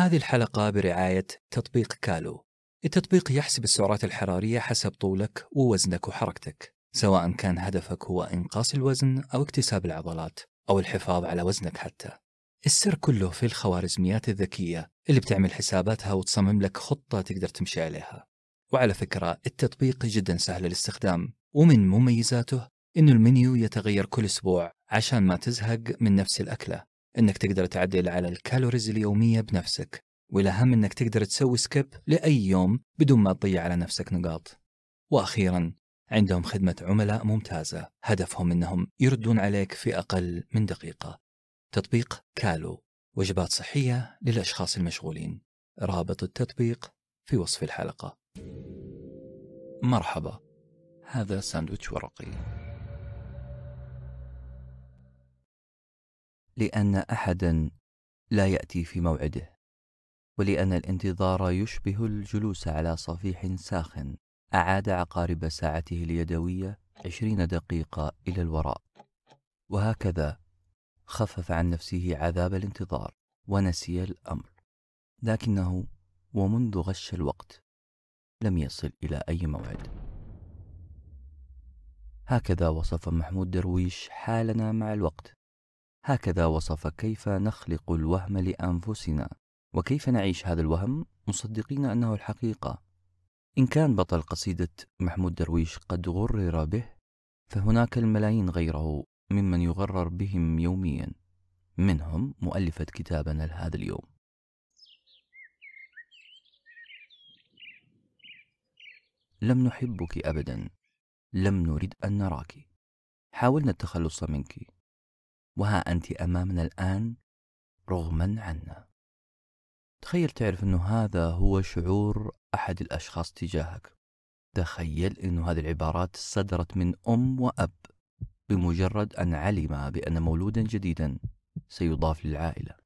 هذه الحلقة برعاية تطبيق كالو التطبيق يحسب السعرات الحرارية حسب طولك ووزنك وحركتك سواء كان هدفك هو إنقاص الوزن أو اكتساب العضلات أو الحفاظ على وزنك حتى السر كله في الخوارزميات الذكية اللي بتعمل حساباتها وتصمم لك خطة تقدر تمشي عليها وعلى فكرة التطبيق جدا سهل الاستخدام ومن مميزاته إنه المنيو يتغير كل أسبوع عشان ما تزهق من نفس الأكلة انك تقدر تعدل على الكالوريز اليوميه بنفسك والاهم انك تقدر تسوي سكيب لاي يوم بدون ما تضيع على نفسك نقاط واخيرا عندهم خدمه عملاء ممتازه هدفهم انهم يردون عليك في اقل من دقيقه تطبيق كالو وجبات صحيه للاشخاص المشغولين رابط التطبيق في وصف الحلقه مرحبا هذا ساندويتش ورقي لأن أحدا لا يأتي في موعده ولأن الانتظار يشبه الجلوس على صفيح ساخن أعاد عقارب ساعته اليدوية عشرين دقيقة إلى الوراء وهكذا خفف عن نفسه عذاب الانتظار ونسي الأمر لكنه ومنذ غش الوقت لم يصل إلى أي موعد هكذا وصف محمود درويش حالنا مع الوقت هكذا وصف كيف نخلق الوهم لأنفسنا وكيف نعيش هذا الوهم مصدقين أنه الحقيقة إن كان بطل قصيدة محمود درويش قد غرر به فهناك الملايين غيره ممن يغرر بهم يوميا منهم مؤلفة كتابنا لهذا اليوم لم نحبك أبدا لم نرد أن نراك حاولنا التخلص منك وها أنت أمامنا الآن رغما عنا تخيل تعرف أنه هذا هو شعور أحد الأشخاص تجاهك تخيل أنه هذه العبارات صدرت من أم وأب بمجرد أن علم بأن مولودا جديدا سيضاف للعائلة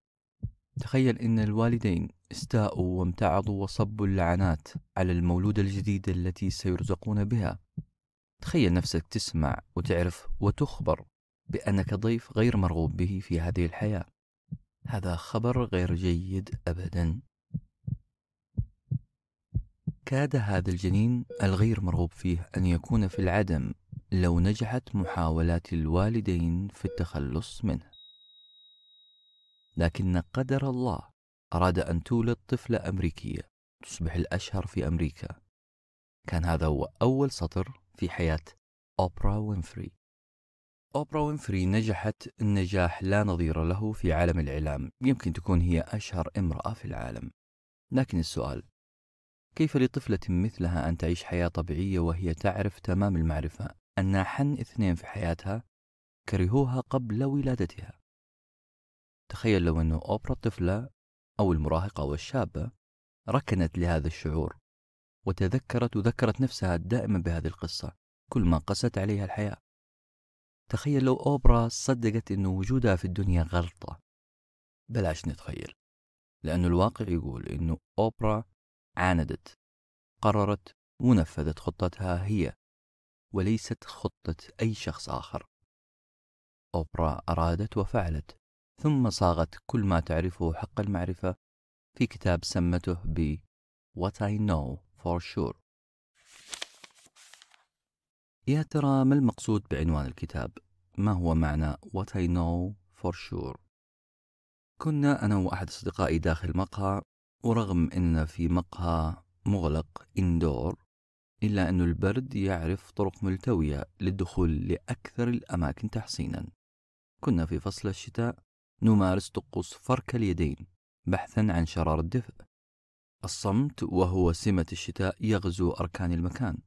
تخيل أن الوالدين استاءوا وامتعضوا وصبوا اللعنات على المولودة الجديدة التي سيرزقون بها تخيل نفسك تسمع وتعرف وتخبر بأنك ضيف غير مرغوب به في هذه الحياة هذا خبر غير جيد أبدا كاد هذا الجنين الغير مرغوب فيه أن يكون في العدم لو نجحت محاولات الوالدين في التخلص منه لكن قدر الله أراد أن تولد طفلة أمريكية تصبح الأشهر في أمريكا كان هذا هو أول سطر في حياة أوبرا وينفري أوبرا وينفري نجحت نجاح لا نظير له في عالم الإعلام يمكن تكون هي أشهر امرأة في العالم لكن السؤال كيف لطفلة مثلها أن تعيش حياة طبيعية وهي تعرف تمام المعرفة أن حن اثنين في حياتها كرهوها قبل ولادتها تخيل لو أن أوبرا الطفلة أو المراهقة أو الشابة ركنت لهذا الشعور وتذكرت وذكرت نفسها دائما بهذه القصة كل ما قست عليها الحياة تخيل لو أوبرا صدقت أن وجودها في الدنيا غلطة بلاش نتخيل لأن الواقع يقول أن أوبرا عاندت قررت ونفذت خطتها هي وليست خطة أي شخص آخر أوبرا أرادت وفعلت ثم صاغت كل ما تعرفه حق المعرفة في كتاب سمته ب What I Know for Sure يا ترى ما المقصود بعنوان الكتاب؟ ما هو معنى What I Know For Sure؟ كنا أنا وأحد أصدقائي داخل مقهى ورغم أننا في مقهى مغلق إندور إلا أن البرد يعرف طرق ملتوية للدخول لأكثر الأماكن تحصينا كنا في فصل الشتاء نمارس طقوس فرك اليدين بحثا عن شرار الدفء الصمت وهو سمة الشتاء يغزو أركان المكان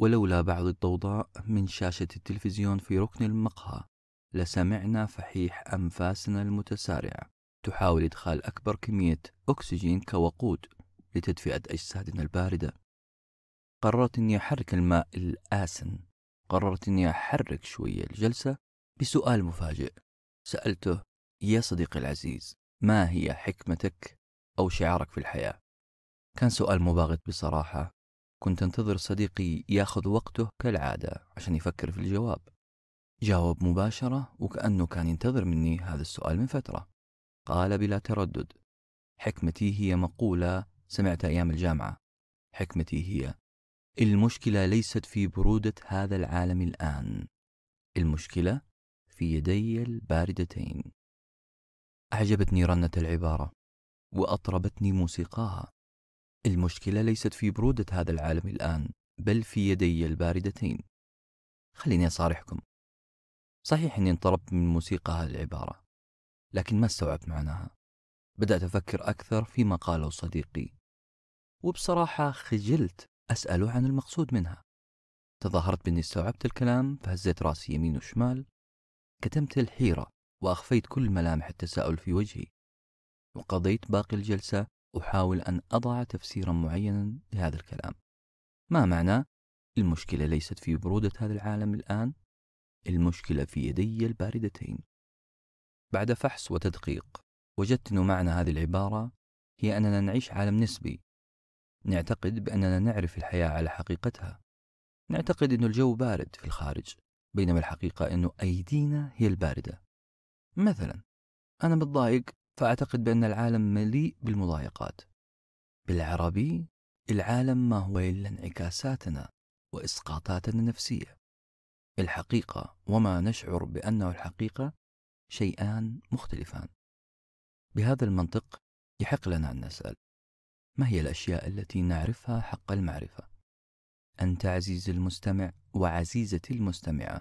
ولولا بعض الضوضاء من شاشة التلفزيون في ركن المقهى لسمعنا فحيح أنفاسنا المتسارعة تحاول إدخال أكبر كمية أكسجين كوقود لتدفئة أجسادنا الباردة قررت أني أحرك الماء الآسن قررت أني أحرك شوية الجلسة بسؤال مفاجئ سألته يا صديقي العزيز ما هي حكمتك أو شعارك في الحياة؟ كان سؤال مباغت بصراحة كنت أنتظر صديقي ياخذ وقته كالعادة عشان يفكر في الجواب جاوب مباشرة وكأنه كان ينتظر مني هذا السؤال من فترة قال بلا تردد حكمتي هي مقولة سمعتها أيام الجامعة حكمتي هي المشكلة ليست في برودة هذا العالم الآن المشكلة في يدي الباردتين أعجبتني رنة العبارة وأطربتني موسيقاها المشكلة ليست في برودة هذا العالم الآن بل في يدي الباردتين خليني أصارحكم صحيح أني انطربت من موسيقى هذه العبارة لكن ما استوعبت معناها بدأت أفكر أكثر فيما قاله صديقي وبصراحة خجلت أسأله عن المقصود منها تظاهرت بأني استوعبت الكلام فهزيت راسي يمين وشمال كتمت الحيرة وأخفيت كل ملامح التساؤل في وجهي وقضيت باقي الجلسة أحاول أن أضع تفسيرا معينا لهذا الكلام ما معناه؟ المشكلة ليست في برودة هذا العالم الآن المشكلة في يدي الباردتين بعد فحص وتدقيق وجدت أن معنى هذه العبارة هي أننا نعيش عالم نسبي نعتقد بأننا نعرف الحياة على حقيقتها نعتقد أن الجو بارد في الخارج بينما الحقيقة أنه أيدينا هي الباردة مثلا أنا متضايق فأعتقد بأن العالم مليء بالمضايقات بالعربي العالم ما هو إلا انعكاساتنا وإسقاطاتنا النفسية الحقيقة وما نشعر بأنه الحقيقة شيئان مختلفان بهذا المنطق يحق لنا أن نسأل ما هي الأشياء التي نعرفها حق المعرفة؟ أنت عزيزي المستمع وعزيزتي المستمعة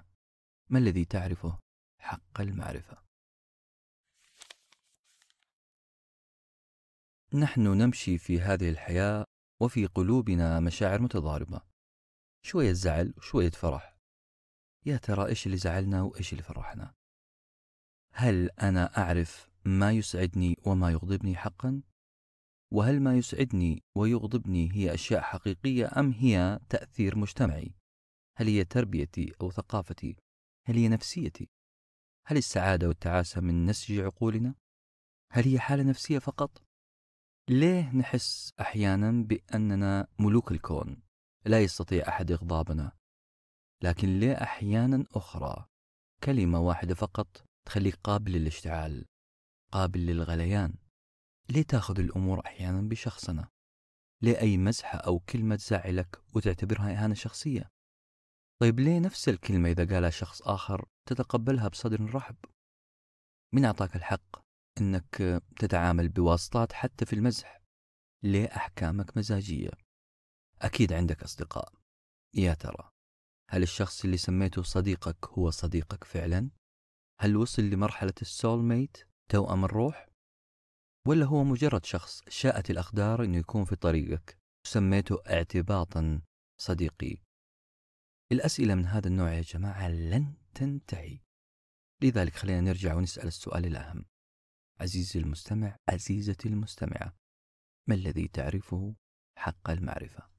ما الذي تعرفه حق المعرفة؟ نحن نمشي في هذه الحياة وفي قلوبنا مشاعر متضاربة شوية زعل وشوية فرح يا ترى إيش اللي زعلنا وإيش اللي فرحنا هل أنا أعرف ما يسعدني وما يغضبني حقا؟ وهل ما يسعدني ويغضبني هي أشياء حقيقية أم هي تأثير مجتمعي؟ هل هي تربيتي أو ثقافتي؟ هل هي نفسيتي؟ هل السعادة والتعاسة من نسج عقولنا؟ هل هي حالة نفسية فقط؟ ليه نحس احيانا باننا ملوك الكون لا يستطيع احد اغضابنا لكن ليه احيانا اخرى كلمه واحده فقط تخليك قابل للاشتعال قابل للغليان ليه تاخذ الامور احيانا بشخصنا ليه اي مزحه او كلمه تزعلك وتعتبرها اهانه شخصيه طيب ليه نفس الكلمه اذا قالها شخص اخر تتقبلها بصدر رحب من اعطاك الحق أنك تتعامل بواسطات حتى في المزح ليه أحكامك مزاجية أكيد عندك أصدقاء يا ترى هل الشخص اللي سميته صديقك هو صديقك فعلا؟ هل وصل لمرحلة السول ميت توأم الروح؟ ولا هو مجرد شخص شاءت الأقدار أنه يكون في طريقك وسميته اعتباطا صديقي الأسئلة من هذا النوع يا جماعة لن تنتهي لذلك خلينا نرجع ونسأل السؤال الأهم عزيزي المستمع عزيزتي المستمعة ما الذي تعرفه حق المعرفة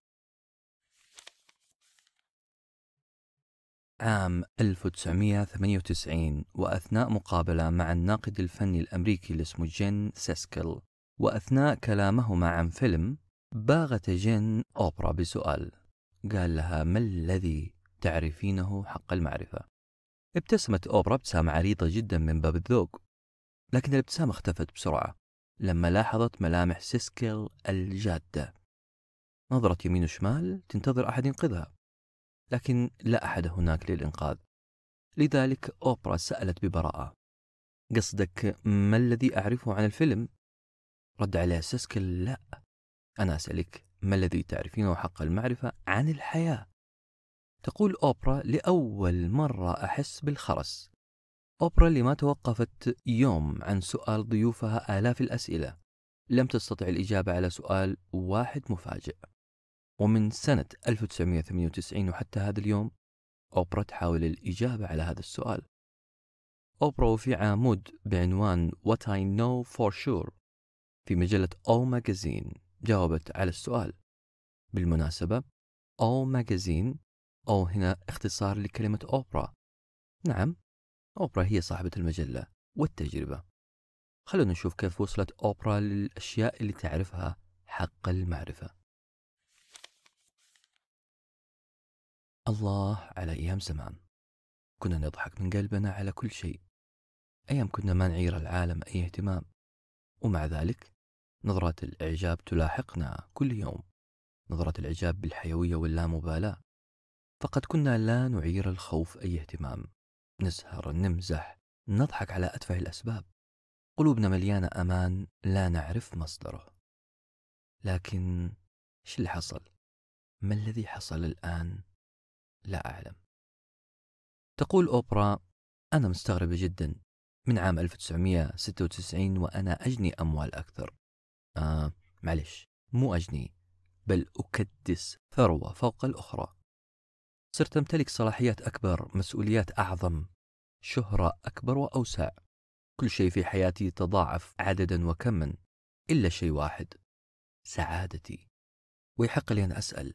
عام 1998 وأثناء مقابلة مع الناقد الفني الأمريكي اللي اسمه جين سيسكل وأثناء كلامهما عن فيلم باغت جين أوبرا بسؤال قال لها ما الذي تعرفينه حق المعرفة؟ ابتسمت أوبرا ابتسامة عريضة جدا من باب الذوق لكن الابتسامة اختفت بسرعة لما لاحظت ملامح سيسكيل الجادة نظرت يمين وشمال تنتظر أحد ينقذها لكن لا أحد هناك للإنقاذ لذلك أوبرا سألت ببراءة قصدك ما الذي أعرفه عن الفيلم؟ رد عليها سيسكل لا أنا أسألك ما الذي تعرفينه حق المعرفة عن الحياة؟ تقول أوبرا لأول مرة أحس بالخرس أوبرا اللي ما توقفت يوم عن سؤال ضيوفها آلاف الأسئلة لم تستطع الإجابة على سؤال واحد مفاجئ ومن سنة 1998 وحتى هذا اليوم أوبرا تحاول الإجابة على هذا السؤال أوبرا في عمود بعنوان What I Know For Sure في مجلة أو ماجازين جاوبت على السؤال بالمناسبة أو ماجازين أو هنا اختصار لكلمة أوبرا نعم أوبرا هي صاحبة المجلة والتجربة خلونا نشوف كيف وصلت أوبرا للأشياء اللي تعرفها حق المعرفة الله على أيام زمان كنا نضحك من قلبنا على كل شيء أيام كنا ما نعير العالم أي اهتمام ومع ذلك نظرات الإعجاب تلاحقنا كل يوم نظرة الإعجاب بالحيوية واللامبالاة فقد كنا لا نعير الخوف أي اهتمام نسهر نمزح نضحك على أتفه الأسباب قلوبنا مليانة أمان لا نعرف مصدره لكن إيش اللي حصل؟ ما الذي حصل الآن؟ لا أعلم تقول أوبرا أنا مستغربة جدا من عام 1996 وأنا أجني أموال أكثر آه معلش مو أجني بل أكدس ثروة فوق الأخرى صرت أمتلك صلاحيات أكبر مسؤوليات أعظم شهرة أكبر وأوسع كل شيء في حياتي تضاعف عددا وكما إلا شيء واحد سعادتي ويحق لي أن أسأل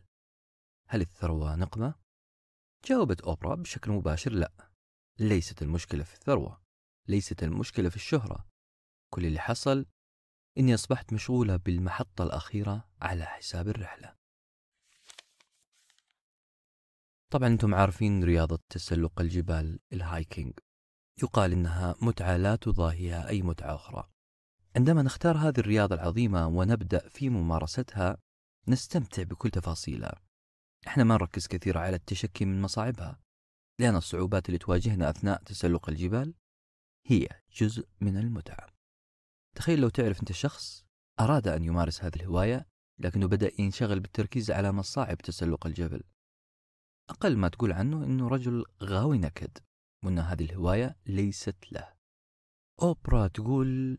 هل الثروة نقمة؟ جاوبت أوبرا بشكل مباشر لا ليست المشكلة في الثروة ليست المشكلة في الشهرة كل اللي حصل إني أصبحت مشغولة بالمحطة الأخيرة على حساب الرحلة طبعا انتم عارفين رياضة تسلق الجبال الهايكينج يقال انها متعة لا تضاهيها اي متعة اخرى عندما نختار هذه الرياضة العظيمة ونبدأ في ممارستها نستمتع بكل تفاصيلها احنا ما نركز كثير على التشكي من مصاعبها لأن الصعوبات اللي تواجهنا أثناء تسلق الجبال هي جزء من المتعة تخيل لو تعرف أنت شخص أراد أن يمارس هذه الهواية لكنه بدأ ينشغل بالتركيز على مصاعب تسلق الجبل أقل ما تقول عنه أنه رجل غاوي نكد وأن هذه الهواية ليست له أوبرا تقول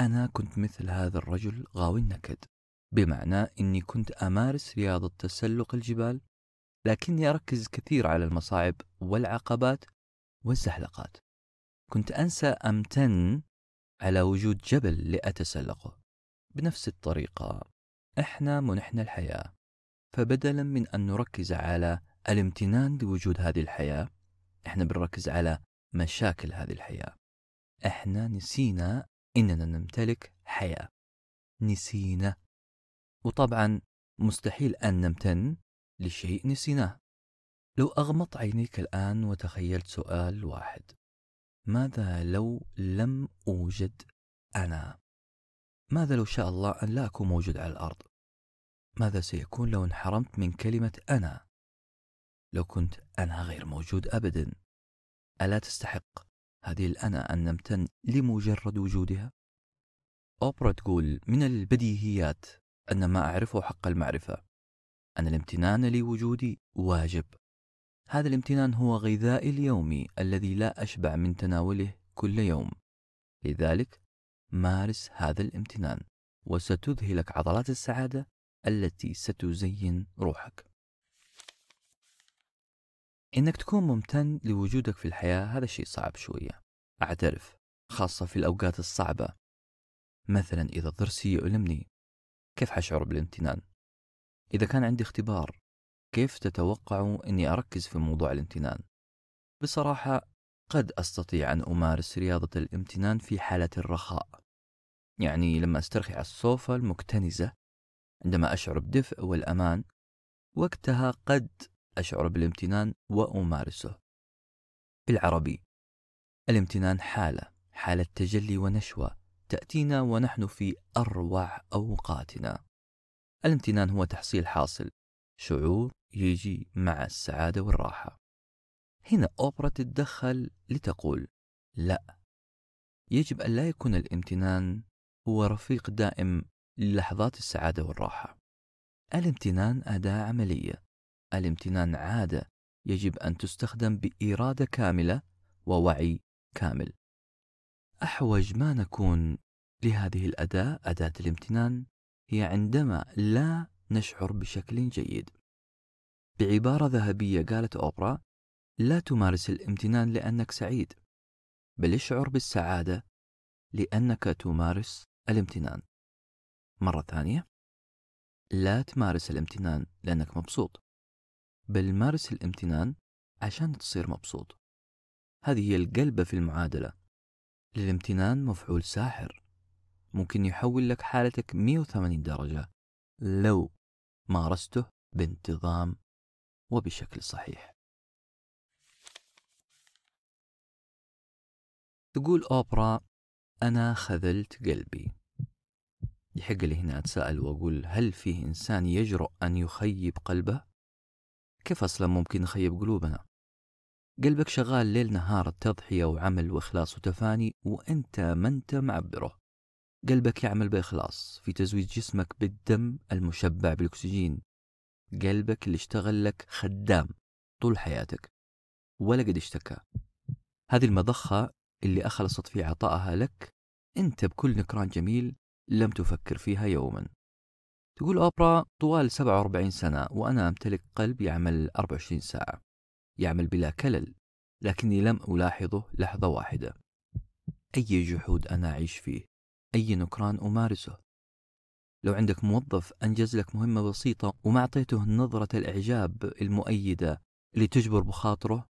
أنا كنت مثل هذا الرجل غاوي النكد بمعنى أني كنت أمارس رياضة تسلق الجبال لكني أركز كثير على المصاعب والعقبات والزحلقات كنت أنسى أمتن على وجود جبل لأتسلقه بنفس الطريقة إحنا منحنا الحياة فبدلا من أن نركز على الامتنان لوجود هذه الحياة احنا بنركز على مشاكل هذه الحياة احنا نسينا اننا نمتلك حياة نسينا وطبعا مستحيل ان نمتن لشيء نسيناه لو اغمضت عينيك الان وتخيلت سؤال واحد ماذا لو لم اوجد انا ماذا لو شاء الله ان لا اكون موجود على الارض ماذا سيكون لو انحرمت من كلمه انا لو كنت أنا غير موجود أبدا ألا تستحق هذه الأنا أن نمتن لمجرد وجودها؟ أوبرا تقول من البديهيات أن ما أعرفه حق المعرفة أن الامتنان لوجودي واجب هذا الامتنان هو غذائي اليومي الذي لا أشبع من تناوله كل يوم لذلك مارس هذا الامتنان وستذهلك عضلات السعادة التي ستزين روحك إنك تكون ممتن لوجودك في الحياة هذا شيء صعب شوية أعترف خاصة في الأوقات الصعبة مثلا إذا ضرسي يؤلمني كيف حشعر بالامتنان؟ إذا كان عندي اختبار كيف تتوقع أني أركز في موضوع الامتنان؟ بصراحة قد أستطيع أن أمارس رياضة الامتنان في حالة الرخاء يعني لما أسترخي على الصوفة المكتنزة عندما أشعر بدفء والأمان وقتها قد أشعر بالامتنان وأمارسه بالعربي الامتنان حالة حالة تجلي ونشوة تأتينا ونحن في أروع أوقاتنا الامتنان هو تحصيل حاصل شعور يجي مع السعادة والراحة هنا أوبرا تتدخل لتقول لا يجب أن لا يكون الامتنان هو رفيق دائم للحظات السعادة والراحة الامتنان أداة عملية الامتنان عادة يجب أن تستخدم بإرادة كاملة ووعي كامل. أحوج ما نكون لهذه الأداة أداة الامتنان هي عندما لا نشعر بشكل جيد. بعبارة ذهبية قالت أوبرا: لا تمارس الامتنان لأنك سعيد، بل اشعر بالسعادة لأنك تمارس الامتنان. مرة ثانية، لا تمارس الامتنان لأنك مبسوط، بل مارس الامتنان عشان تصير مبسوط هذه هي القلبة في المعادلة للامتنان مفعول ساحر ممكن يحول لك حالتك 180 درجة لو مارسته بانتظام وبشكل صحيح تقول أوبرا أنا خذلت قلبي يحق لي هنا أتساءل وأقول هل فيه إنسان يجرؤ أن يخيب قلبه؟ كيف أصلا ممكن نخيب قلوبنا؟ قلبك شغال ليل نهار تضحية وعمل وإخلاص وتفاني وأنت ما أنت معبره قلبك يعمل بإخلاص في تزويد جسمك بالدم المشبع بالأكسجين قلبك اللي اشتغل لك خدام طول حياتك ولا قد اشتكى هذه المضخة اللي أخلصت في عطائها لك أنت بكل نكران جميل لم تفكر فيها يوما تقول أوبرا طوال 47 سنة وأنا أمتلك قلب يعمل 24 ساعة يعمل بلا كلل لكني لم ألاحظه لحظة واحدة أي جحود أنا أعيش فيه أي نكران أمارسه لو عندك موظف أنجز لك مهمة بسيطة وما أعطيته نظرة الإعجاب المؤيدة اللي تجبر بخاطره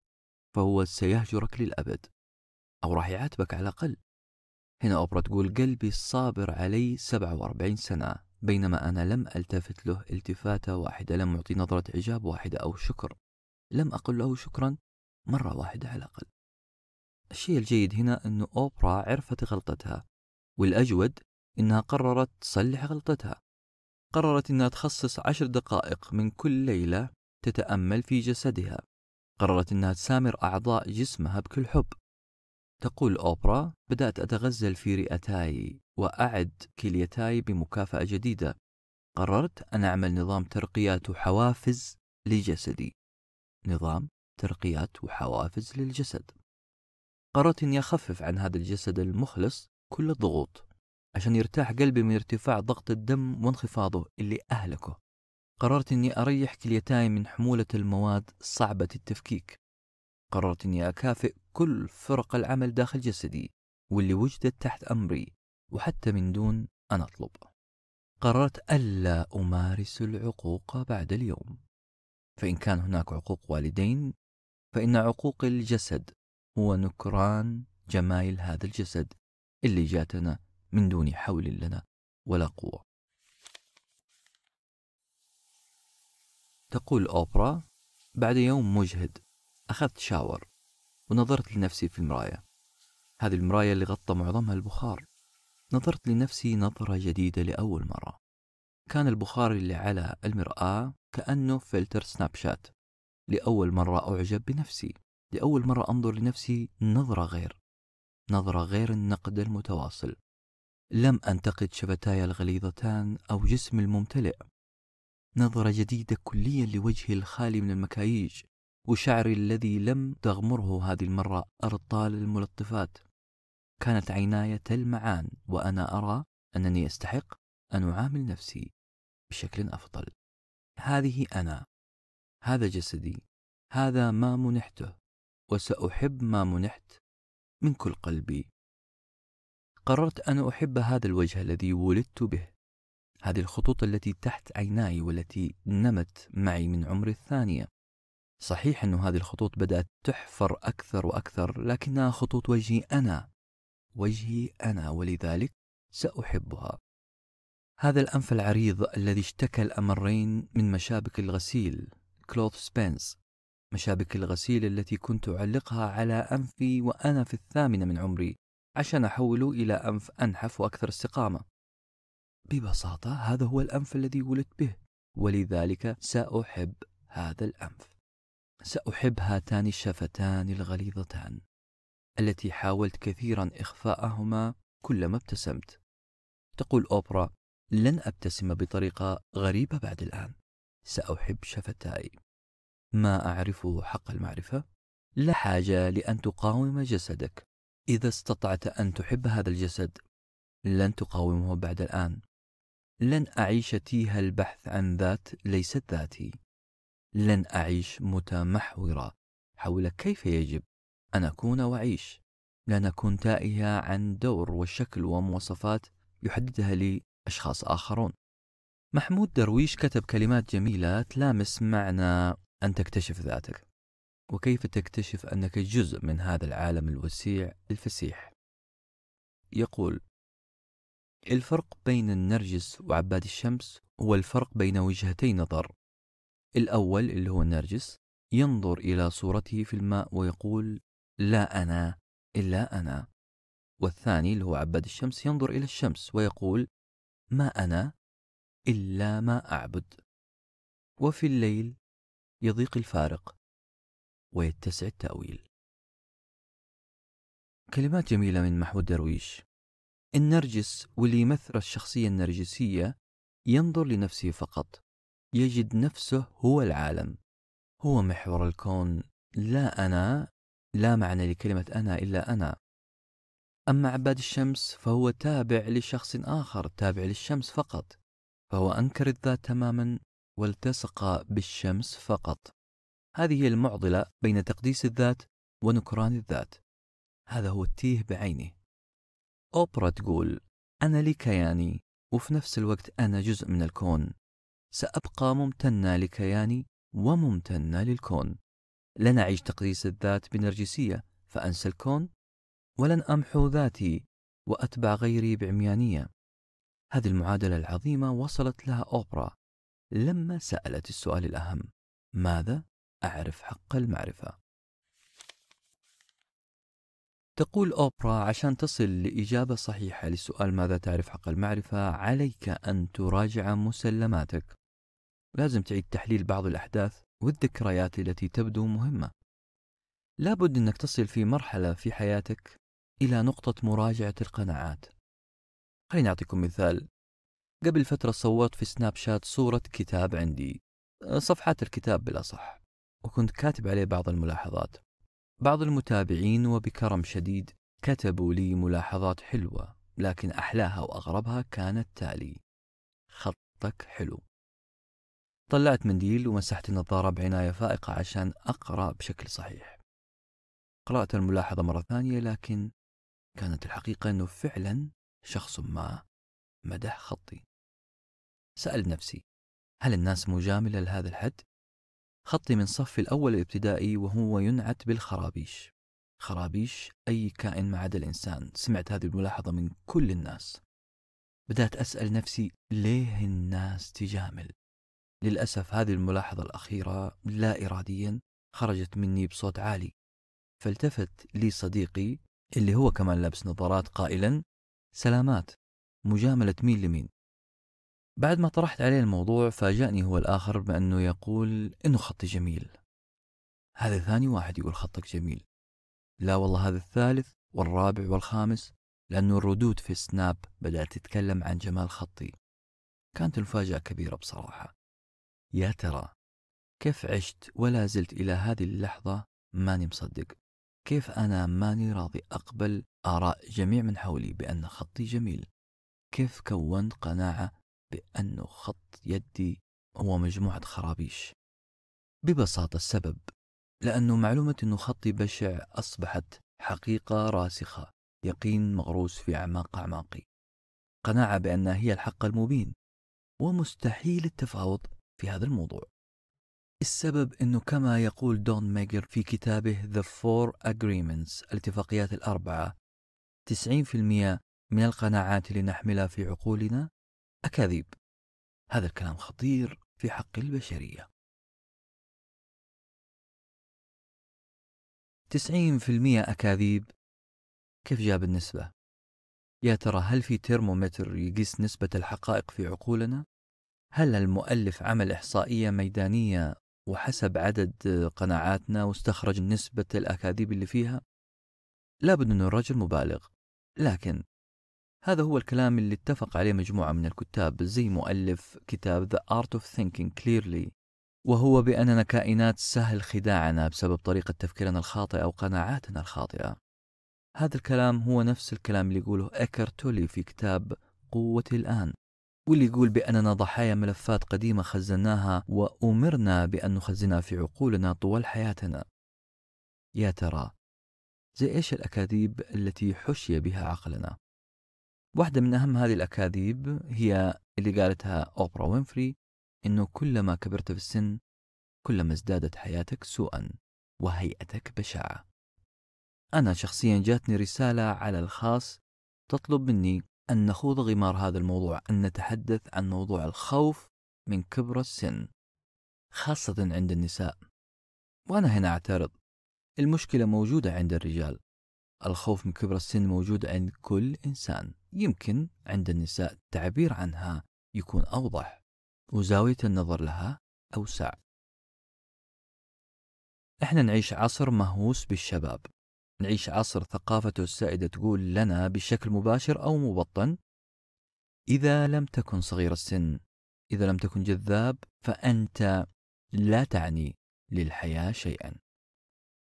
فهو سيهجرك للأبد أو راح يعاتبك على الأقل هنا أوبرا تقول قلبي الصابر علي 47 سنة بينما أنا لم ألتفت له التفاتة واحدة لم أعطي نظرة إعجاب واحدة أو شكر لم أقل له شكرا مرة واحدة على الأقل الشيء الجيد هنا أن أوبرا عرفت غلطتها والأجود أنها قررت تصلح غلطتها قررت أنها تخصص عشر دقائق من كل ليلة تتأمل في جسدها قررت أنها تسامر أعضاء جسمها بكل حب تقول أوبرا: بدأت أتغزل في رئتاي وأعد كليتاي بمكافأة جديدة. قررت أن أعمل نظام ترقيات وحوافز لجسدي. نظام ترقيات وحوافز للجسد. قررت إني أخفف عن هذا الجسد المخلص كل الضغوط عشان يرتاح قلبي من ارتفاع ضغط الدم وانخفاضه اللي أهلكه. قررت إني أريح كليتاي من حمولة المواد صعبة التفكيك. قررت إني أكافئ كل فرق العمل داخل جسدي واللي وجدت تحت أمري وحتى من دون أن أطلب قررت ألا أمارس العقوق بعد اليوم فإن كان هناك عقوق والدين فإن عقوق الجسد هو نكران جمايل هذا الجسد اللي جاتنا من دون حول لنا ولا قوة تقول أوبرا بعد يوم مجهد أخذت شاور ونظرت لنفسي في المراية هذه المراية اللي غطى معظمها البخار نظرت لنفسي نظرة جديدة لأول مرة كان البخار اللي على المرآة كأنه فلتر سناب شات لأول مرة أعجب بنفسي لأول مرة أنظر لنفسي نظرة غير نظرة غير النقد المتواصل لم أنتقد شفتاي الغليظتان أو جسمي الممتلئ نظرة جديدة كليا لوجهي الخالي من المكاييج وشعري الذي لم تغمره هذه المرة أرطال الملطفات كانت عيناي تلمعان وأنا أرى أنني أستحق أن أعامل نفسي بشكل أفضل هذه أنا هذا جسدي هذا ما منحته وسأحب ما منحت من كل قلبي قررت أن أحب هذا الوجه الذي ولدت به هذه الخطوط التي تحت عيناي والتي نمت معي من عمر الثانية صحيح أن هذه الخطوط بدأت تحفر أكثر وأكثر لكنها خطوط وجهي أنا وجهي أنا ولذلك سأحبها هذا الأنف العريض الذي اشتكى الأمرين من مشابك الغسيل كلوث سبينس مشابك الغسيل التي كنت أعلقها على أنفي وأنا في الثامنة من عمري عشان أحوله إلى أنف أنحف وأكثر استقامة ببساطة هذا هو الأنف الذي ولدت به ولذلك سأحب هذا الأنف سأحب هاتان الشفتان الغليظتان التي حاولت كثيرا إخفاءهما كلما ابتسمت تقول أوبرا لن أبتسم بطريقة غريبة بعد الآن سأحب شفتاي ما أعرف حق المعرفة لا حاجة لأن تقاوم جسدك إذا استطعت أن تحب هذا الجسد لن تقاومه بعد الآن لن أعيش تيه البحث عن ذات ليست ذاتي لن أعيش متمحورة حول كيف يجب أن أكون وأعيش لن أكون تائهة عن دور وشكل ومواصفات يحددها لي أشخاص آخرون محمود درويش كتب كلمات جميلة تلامس معنى أن تكتشف ذاتك وكيف تكتشف أنك جزء من هذا العالم الوسيع الفسيح يقول الفرق بين النرجس وعباد الشمس هو الفرق بين وجهتي نظر الأول اللي هو نرجس ينظر إلى صورته في الماء ويقول لا أنا إلا أنا والثاني اللي هو عباد الشمس ينظر إلى الشمس ويقول ما أنا إلا ما أعبد وفي الليل يضيق الفارق ويتسع التأويل كلمات جميلة من محمود درويش النرجس واللي يمثل الشخصية النرجسية ينظر لنفسه فقط يجد نفسه هو العالم هو محور الكون لا أنا لا معنى لكلمة أنا إلا أنا أما عباد الشمس فهو تابع لشخص آخر تابع للشمس فقط فهو أنكر الذات تماما والتصق بالشمس فقط هذه هي المعضلة بين تقديس الذات ونكران الذات هذا هو التيه بعينه أوبرا تقول أنا لي كياني وفي نفس الوقت أنا جزء من الكون سأبقى ممتنة لكياني وممتنة للكون لن أعيش تقديس الذات بنرجسية فأنسى الكون ولن أمحو ذاتي وأتبع غيري بعميانية هذه المعادلة العظيمة وصلت لها أوبرا لما سألت السؤال الأهم ماذا أعرف حق المعرفة؟ تقول أوبرا عشان تصل لإجابة صحيحة لسؤال ماذا تعرف حق المعرفة عليك أن تراجع مسلماتك لازم تعيد تحليل بعض الأحداث والذكريات التي تبدو مهمة لابد أنك تصل في مرحلة في حياتك إلى نقطة مراجعة القناعات خليني أعطيكم مثال قبل فترة صورت في سناب شات صورة كتاب عندي صفحات الكتاب بلا صح وكنت كاتب عليه بعض الملاحظات بعض المتابعين وبكرم شديد كتبوا لي ملاحظات حلوة لكن أحلاها وأغربها كانت تالي خطك حلو طلعت منديل ومسحت النظارة بعناية فائقة عشان أقرأ بشكل صحيح قرأت الملاحظة مرة ثانية لكن كانت الحقيقة أنه فعلا شخص ما مدح خطي سألت نفسي هل الناس مجاملة لهذا الحد؟ خطي من صف الأول الابتدائي وهو ينعت بالخرابيش خرابيش أي كائن ما عدا الإنسان سمعت هذه الملاحظة من كل الناس بدأت أسأل نفسي ليه الناس تجامل للأسف هذه الملاحظة الأخيرة لا إراديا خرجت مني بصوت عالي فالتفت لي صديقي اللي هو كمان لابس نظارات قائلا سلامات مجاملة مين لمين بعد ما طرحت عليه الموضوع فاجأني هو الآخر بأنه يقول إنه خطي جميل هذا ثاني واحد يقول خطك جميل لا والله هذا الثالث والرابع والخامس لأنه الردود في السناب بدأت تتكلم عن جمال خطي كانت المفاجأة كبيرة بصراحة يا ترى كيف عشت ولا زلت إلى هذه اللحظة ماني مصدق كيف أنا ماني راضي أقبل آراء جميع من حولي بأن خطي جميل كيف كونت قناعة بأنه خط يدي هو مجموعة خرابيش ببساطة السبب لأنه معلومة أنه خطي بشع أصبحت حقيقة راسخة يقين مغروس في أعماق أعماقي قناعة بأنها هي الحق المبين ومستحيل التفاوض في هذا الموضوع السبب أنه كما يقول دون ميجر في كتابه The Four Agreements الاتفاقيات الأربعة 90% من القناعات اللي نحملها في عقولنا أكاذيب هذا الكلام خطير في حق البشرية 90% أكاذيب كيف جاب النسبة؟ يا ترى هل في ترمومتر يقيس نسبة الحقائق في عقولنا؟ هل المؤلف عمل إحصائية ميدانية وحسب عدد قناعاتنا واستخرج نسبة الأكاذيب اللي فيها؟ لابد أن الرجل مبالغ لكن هذا هو الكلام اللي اتفق عليه مجموعة من الكتاب زي مؤلف كتاب The Art of Thinking Clearly وهو بأننا كائنات سهل خداعنا بسبب طريقة تفكيرنا الخاطئة أو قناعاتنا الخاطئة هذا الكلام هو نفس الكلام اللي يقوله إكر تولي في كتاب قوة الآن واللي يقول بأننا ضحايا ملفات قديمة خزناها وأمرنا بأن نخزنها في عقولنا طوال حياتنا يا ترى زي إيش الأكاذيب التي حشي بها عقلنا واحدة من أهم هذه الأكاذيب هي اللي قالتها أوبرا وينفري إنه كلما كبرت في السن كلما ازدادت حياتك سوءا وهيئتك بشعة أنا شخصيا جاتني رسالة على الخاص تطلب مني أن نخوض غمار هذا الموضوع أن نتحدث عن موضوع الخوف من كبر السن خاصة عند النساء وأنا هنا أعترض المشكلة موجودة عند الرجال الخوف من كبر السن موجود عند كل إنسان يمكن عند النساء التعبير عنها يكون أوضح وزاوية النظر لها أوسع احنا نعيش عصر مهووس بالشباب نعيش عصر ثقافته السائدة تقول لنا بشكل مباشر أو مبطن إذا لم تكن صغير السن إذا لم تكن جذاب فأنت لا تعني للحياة شيئا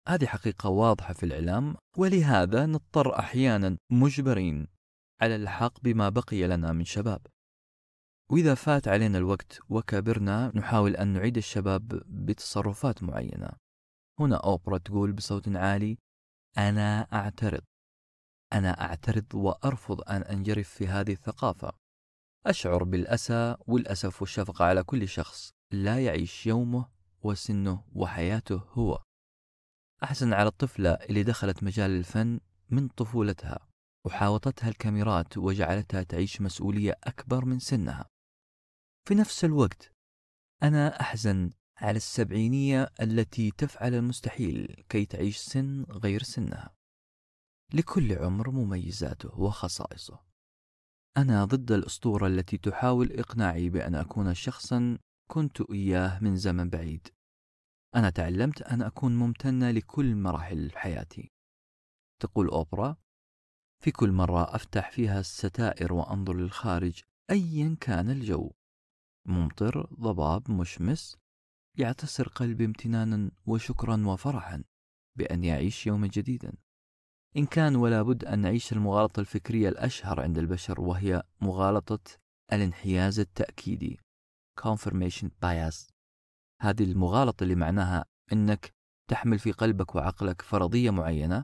هذه حقيقة واضحة في الإعلام ولهذا نضطر أحيانا مجبرين على الحق بما بقي لنا من شباب وإذا فات علينا الوقت وكبرنا نحاول أن نعيد الشباب بتصرفات معينة هنا أوبرا تقول بصوت عالي أنا أعترض أنا أعترض وأرفض أن أنجرف في هذه الثقافة أشعر بالأسى والأسف والشفقة على كل شخص لا يعيش يومه وسنه وحياته هو أحزن على الطفلة اللي دخلت مجال الفن من طفولتها وحاوطتها الكاميرات وجعلتها تعيش مسؤولية أكبر من سنها في نفس الوقت أنا أحزن على السبعينية التي تفعل المستحيل كي تعيش سن غير سنها لكل عمر مميزاته وخصائصه أنا ضد الأسطورة التي تحاول إقناعي بأن أكون شخصا كنت إياه من زمن بعيد أنا تعلمت أن أكون ممتنة لكل مراحل حياتي تقول أوبرا في كل مرة أفتح فيها الستائر وأنظر للخارج أيا كان الجو ممطر ضباب مشمس يعتصر قلبي امتنانا وشكرا وفرحا بأن يعيش يوما جديدا إن كان ولا بد أن نعيش المغالطة الفكرية الأشهر عند البشر وهي مغالطة الانحياز التأكيدي confirmation bias هذه المغالطة اللي معناها أنك تحمل في قلبك وعقلك فرضية معينة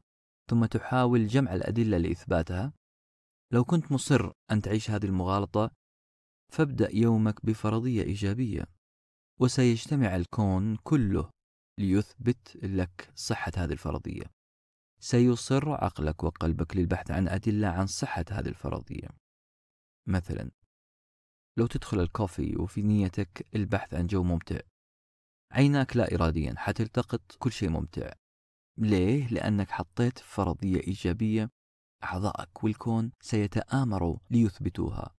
ثم تحاول جمع الأدلة لإثباتها لو كنت مصر أن تعيش هذه المغالطة فابدأ يومك بفرضية إيجابية وسيجتمع الكون كله ليثبت لك صحة هذه الفرضية سيصر عقلك وقلبك للبحث عن أدلة عن صحة هذه الفرضية مثلا لو تدخل الكوفي وفي نيتك البحث عن جو ممتع عيناك لا إراديا حتلتقط كل شيء ممتع ليه؟ لأنك حطيت فرضية إيجابية أعضائك والكون سيتآمروا ليثبتوها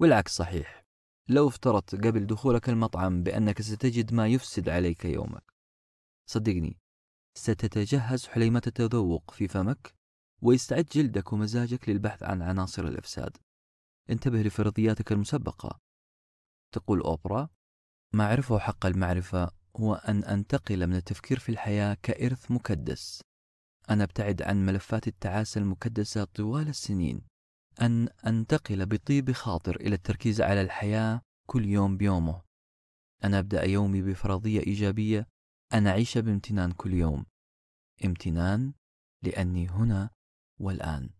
والعكس صحيح لو افترضت قبل دخولك المطعم بأنك ستجد ما يفسد عليك يومك صدقني ستتجهز حليمة التذوق في فمك ويستعد جلدك ومزاجك للبحث عن عناصر الإفساد انتبه لفرضياتك المسبقة تقول أوبرا ما عرفه حق المعرفة هو أن أنتقل من التفكير في الحياة كإرث مكدس أن أبتعد عن ملفات التعاسة المكدسة طوال السنين أن أنتقل بطيب خاطر إلى التركيز على الحياة كل يوم بيومه أن أبدأ يومي بفرضية إيجابية أن أعيش بامتنان كل يوم امتنان لأني هنا والآن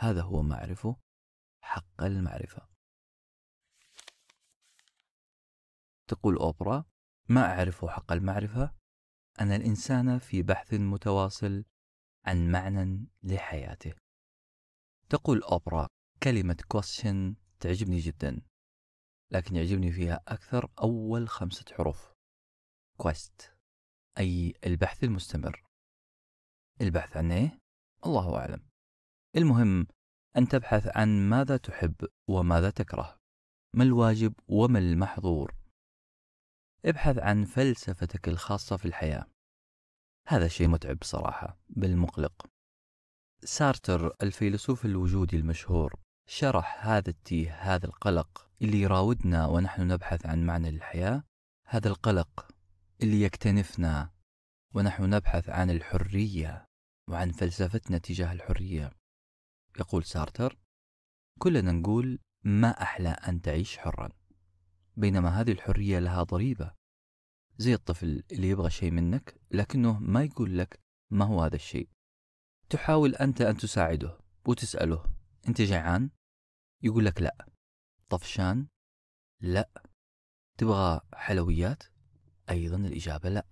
هذا هو ما أعرفه حق المعرفة تقول أوبرا ما أعرف حق المعرفة أن الإنسان في بحث متواصل عن معنى لحياته تقول أوبرا كلمة question تعجبني جدا لكن يعجبني فيها أكثر أول خمسة حروف quest أي البحث المستمر البحث عن إيه؟ الله أعلم المهم أن تبحث عن ماذا تحب وماذا تكره ما الواجب وما المحظور ابحث عن فلسفتك الخاصة في الحياة هذا شيء متعب صراحة بل مقلق سارتر الفيلسوف الوجودي المشهور شرح هذا التيه هذا القلق اللي يراودنا ونحن نبحث عن معنى للحياة هذا القلق اللي يكتنفنا ونحن نبحث عن الحرية وعن فلسفتنا تجاه الحرية يقول سارتر كلنا نقول ما أحلى أن تعيش حرا بينما هذه الحرية لها ضريبة زي الطفل اللي يبغى شيء منك لكنه ما يقول لك ما هو هذا الشيء تحاول أنت أن تساعده وتسأله أنت جيعان؟ يقول لك لا طفشان؟ لا تبغى حلويات؟ أيضا الإجابة لا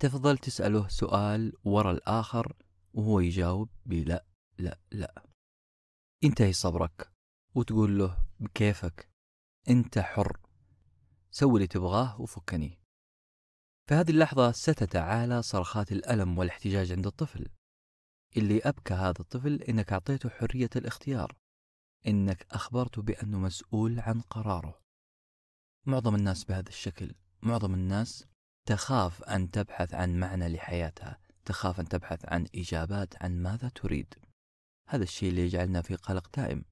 تفضل تسأله سؤال ورا الآخر وهو يجاوب بلا لا لا انتهي صبرك وتقول له بكيفك انت حر سوي اللي تبغاه وفكني في هذه اللحظة ستتعالى صرخات الألم والاحتجاج عند الطفل اللي أبكى هذا الطفل إنك أعطيته حرية الاختيار إنك أخبرته بأنه مسؤول عن قراره معظم الناس بهذا الشكل معظم الناس تخاف أن تبحث عن معنى لحياتها تخاف أن تبحث عن إجابات عن ماذا تريد هذا الشيء اللي يجعلنا في قلق دائم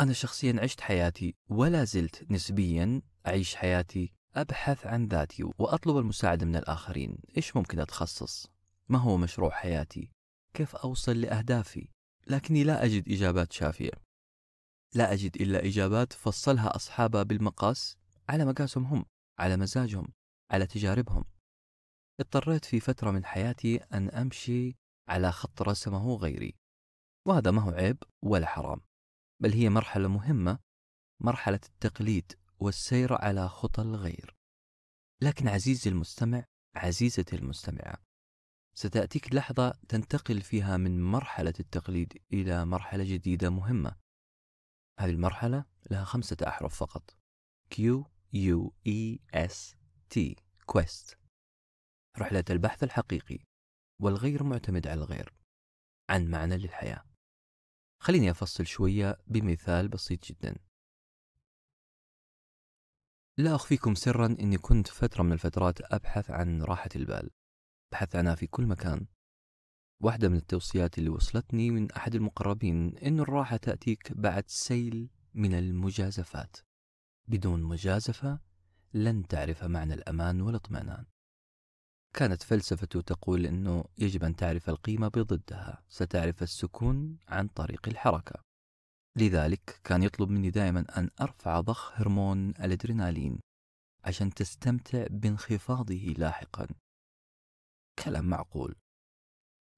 أنا شخصيا عشت حياتي ولا زلت نسبيا أعيش حياتي أبحث عن ذاتي وأطلب المساعدة من الآخرين إيش ممكن أتخصص ما هو مشروع حياتي كيف أوصل لأهدافي لكني لا أجد إجابات شافية لا أجد إلا إجابات فصلها أصحابها بالمقاس على مقاسهم هم على مزاجهم على تجاربهم اضطريت في فترة من حياتي أن أمشي على خط رسمه غيري وهذا ما هو عيب ولا حرام بل هي مرحلة مهمة مرحلة التقليد والسير على خطى الغير لكن عزيزي المستمع عزيزتي المستمعة ستأتيك لحظة تنتقل فيها من مرحلة التقليد إلى مرحلة جديدة مهمة هذه المرحلة لها خمسة أحرف فقط Q U E S T Quest رحلة البحث الحقيقي والغير معتمد على الغير عن معنى للحياة خليني أفصل شوية بمثال بسيط جدا لا أخفيكم سرا أني كنت فترة من الفترات أبحث عن راحة البال أبحث عنها في كل مكان واحدة من التوصيات اللي وصلتني من أحد المقربين إن الراحة تأتيك بعد سيل من المجازفات بدون مجازفة لن تعرف معنى الأمان والاطمئنان كانت فلسفته تقول أنه يجب أن تعرف القيمة بضدها ستعرف السكون عن طريق الحركة لذلك كان يطلب مني دائما أن أرفع ضخ هرمون الأدرينالين عشان تستمتع بانخفاضه لاحقا كلام معقول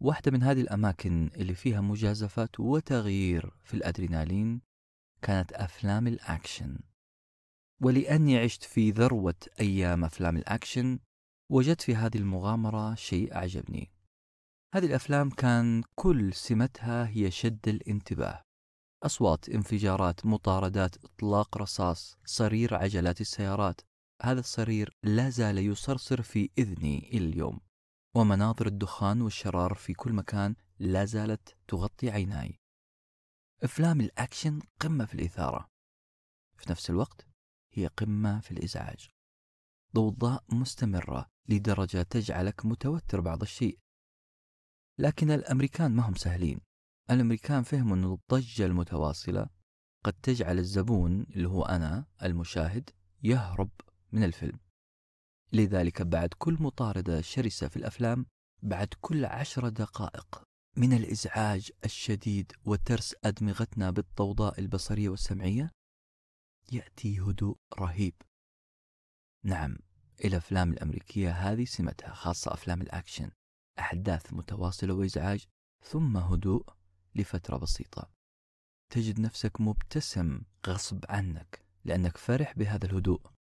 واحدة من هذه الأماكن اللي فيها مجازفات وتغيير في الأدرينالين كانت أفلام الأكشن ولأني عشت في ذروة أيام أفلام الأكشن وجدت في هذه المغامرة شيء أعجبني هذه الأفلام كان كل سمتها هي شد الانتباه أصوات انفجارات مطاردات إطلاق رصاص صرير عجلات السيارات هذا الصرير لا زال يصرصر في إذني إلى اليوم ومناظر الدخان والشرار في كل مكان لا زالت تغطي عيناي أفلام الأكشن قمة في الإثارة في نفس الوقت هي قمة في الإزعاج ضوضاء مستمرة لدرجة تجعلك متوتر بعض الشيء لكن الأمريكان ما هم سهلين الأمريكان فهموا أن الضجة المتواصلة قد تجعل الزبون اللي هو أنا المشاهد يهرب من الفيلم لذلك بعد كل مطاردة شرسة في الأفلام بعد كل عشر دقائق من الإزعاج الشديد وترس أدمغتنا بالضوضاء البصرية والسمعية يأتي هدوء رهيب نعم الأفلام الأمريكية هذه سمتها خاصة أفلام الأكشن أحداث متواصلة وإزعاج ثم هدوء لفترة بسيطة تجد نفسك مبتسم غصب عنك لأنك فرح بهذا الهدوء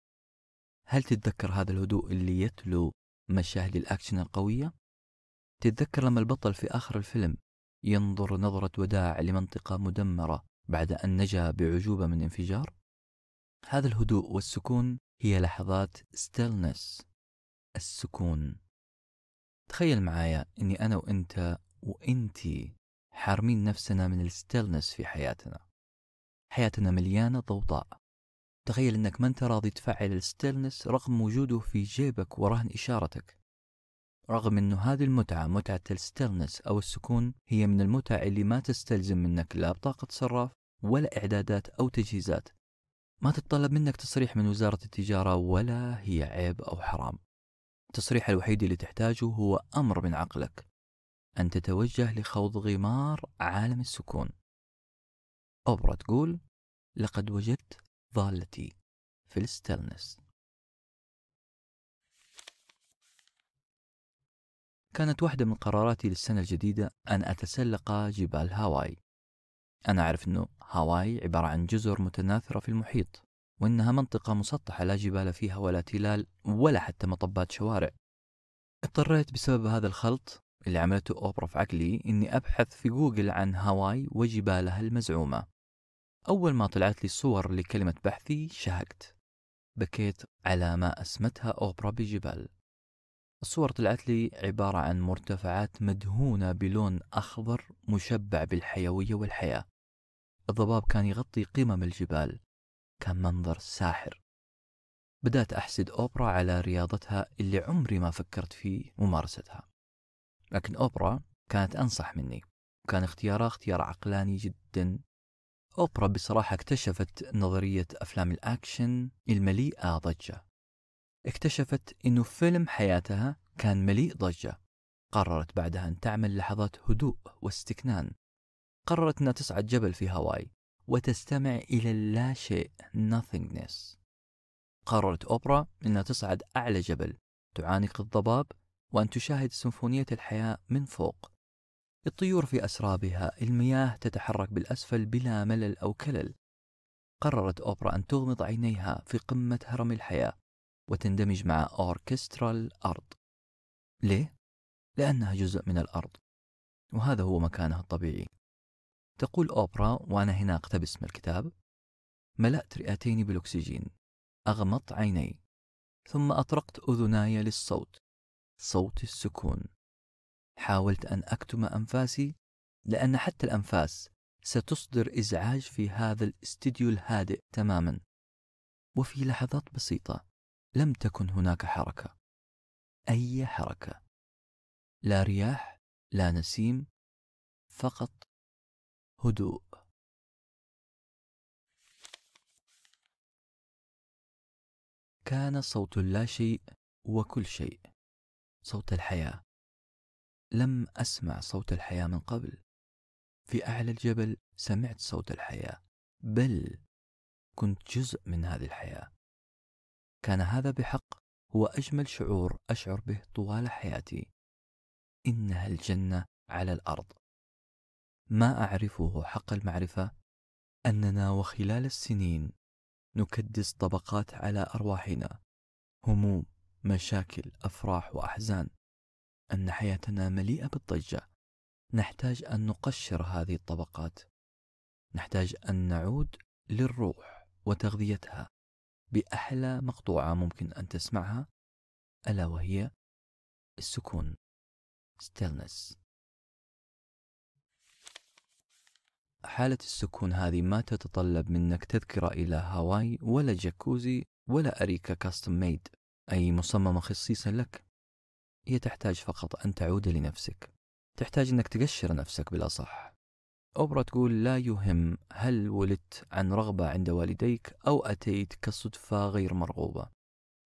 هل تتذكر هذا الهدوء اللي يتلو مشاهد الأكشن القوية؟ تتذكر لما البطل في آخر الفيلم ينظر نظرة وداع لمنطقة مدمرة بعد أن نجا بعجوبة من انفجار؟ هذا الهدوء والسكون هي لحظات ستيلنس السكون تخيل معايا أني أنا وأنت وأنتي حارمين نفسنا من الستيلنس في حياتنا حياتنا مليانة ضوضاء تخيل أنك ما أنت راضي تفعل الستيلنس رغم وجوده في جيبك ورهن إشارتك رغم أنه هذه المتعة متعة الستيلنس أو السكون هي من المتع اللي ما تستلزم منك لا بطاقة صراف ولا إعدادات أو تجهيزات ما تتطلب منك تصريح من وزارة التجارة ولا هي عيب أو حرام التصريح الوحيد اللي تحتاجه هو أمر من عقلك أن تتوجه لخوض غمار عالم السكون أوبرا تقول لقد وجدت ضالتي في الستلنس كانت واحدة من قراراتي للسنة الجديدة أن أتسلق جبال هاواي أنا أعرف أن هاواي عبارة عن جزر متناثرة في المحيط وإنها منطقة مسطحة لا جبال فيها ولا تلال ولا حتى مطبات شوارع اضطريت بسبب هذا الخلط اللي عملته أوبرا في عقلي إني أبحث في جوجل عن هاواي وجبالها المزعومة أول ما طلعت لي صور لكلمة بحثي شهقت بكيت على ما أسمتها أوبرا بجبال الصور طلعت لي عبارة عن مرتفعات مدهونة بلون أخضر مشبع بالحيوية والحياة الضباب كان يغطي قمم الجبال كان منظر ساحر بدأت أحسد أوبرا على رياضتها اللي عمري ما فكرت في ممارستها لكن أوبرا كانت أنصح مني وكان اختيارها اختيار عقلاني جدا أوبرا بصراحة اكتشفت نظرية أفلام الأكشن المليئة ضجة اكتشفت أنه فيلم حياتها كان مليء ضجة قررت بعدها أن تعمل لحظات هدوء واستكنان قررت أنها تصعد جبل في هاواي وتستمع إلى اللاشيء nothingness قررت أوبرا أنها تصعد أعلى جبل تعانق الضباب وأن تشاهد سيمفونية الحياة من فوق الطيور في أسرابها المياه تتحرك بالأسفل بلا ملل أو كلل قررت أوبرا أن تغمض عينيها في قمة هرم الحياة وتندمج مع أوركسترا الأرض ليه؟ لأنها جزء من الأرض وهذا هو مكانها الطبيعي تقول أوبرا وأنا هنا أقتبس من الكتاب ملأت رئتيني بالأكسجين أغمضت عيني ثم أطرقت أذناي للصوت صوت السكون حاولت أن أكتم أنفاسي لأن حتى الأنفاس ستصدر إزعاج في هذا الاستديو الهادئ تماما وفي لحظات بسيطة لم تكن هناك حركة أي حركة لا رياح لا نسيم فقط هدوء كان صوت لا شيء وكل شيء صوت الحياة لم أسمع صوت الحياة من قبل في أعلى الجبل سمعت صوت الحياة بل كنت جزء من هذه الحياة كان هذا بحق هو أجمل شعور أشعر به طوال حياتي إنها الجنة على الأرض ما أعرفه حق المعرفة أننا وخلال السنين نكدس طبقات على أرواحنا هموم مشاكل أفراح وأحزان أن حياتنا مليئة بالضجة نحتاج أن نقشر هذه الطبقات نحتاج أن نعود للروح وتغذيتها بأحلى مقطوعة ممكن أن تسمعها ألا وهي السكون stillness حالة السكون هذه ما تتطلب منك تذكرة إلى هاواي ولا جاكوزي ولا أريكة كاستم ميد أي مصممة خصيصا لك هي تحتاج فقط أن تعود لنفسك تحتاج أنك تقشر نفسك بلا صح أوبرا تقول لا يهم هل ولدت عن رغبة عند والديك أو أتيت كصدفة غير مرغوبة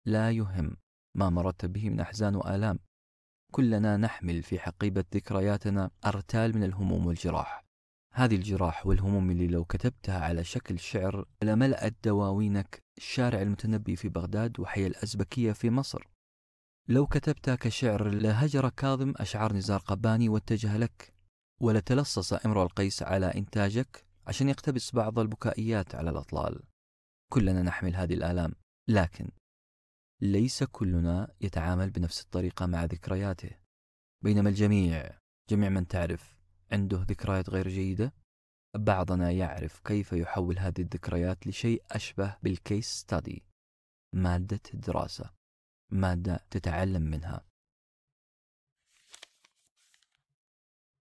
لا يهم ما مررت به من أحزان وآلام كلنا نحمل في حقيبة ذكرياتنا أرتال من الهموم والجراح هذه الجراح والهموم اللي لو كتبتها على شكل شعر لملأت دواوينك شارع المتنبي في بغداد وحي الأزبكية في مصر لو كتبت كشعر لهجر كاظم أشعار نزار قباني واتجه لك ولتلصص إمرو القيس على إنتاجك عشان يقتبس بعض البكائيات على الأطلال كلنا نحمل هذه الآلام لكن ليس كلنا يتعامل بنفس الطريقة مع ذكرياته بينما الجميع جميع من تعرف عنده ذكريات غير جيدة بعضنا يعرف كيف يحول هذه الذكريات لشيء أشبه بالكيس ستادي مادة الدراسة مادة تتعلم منها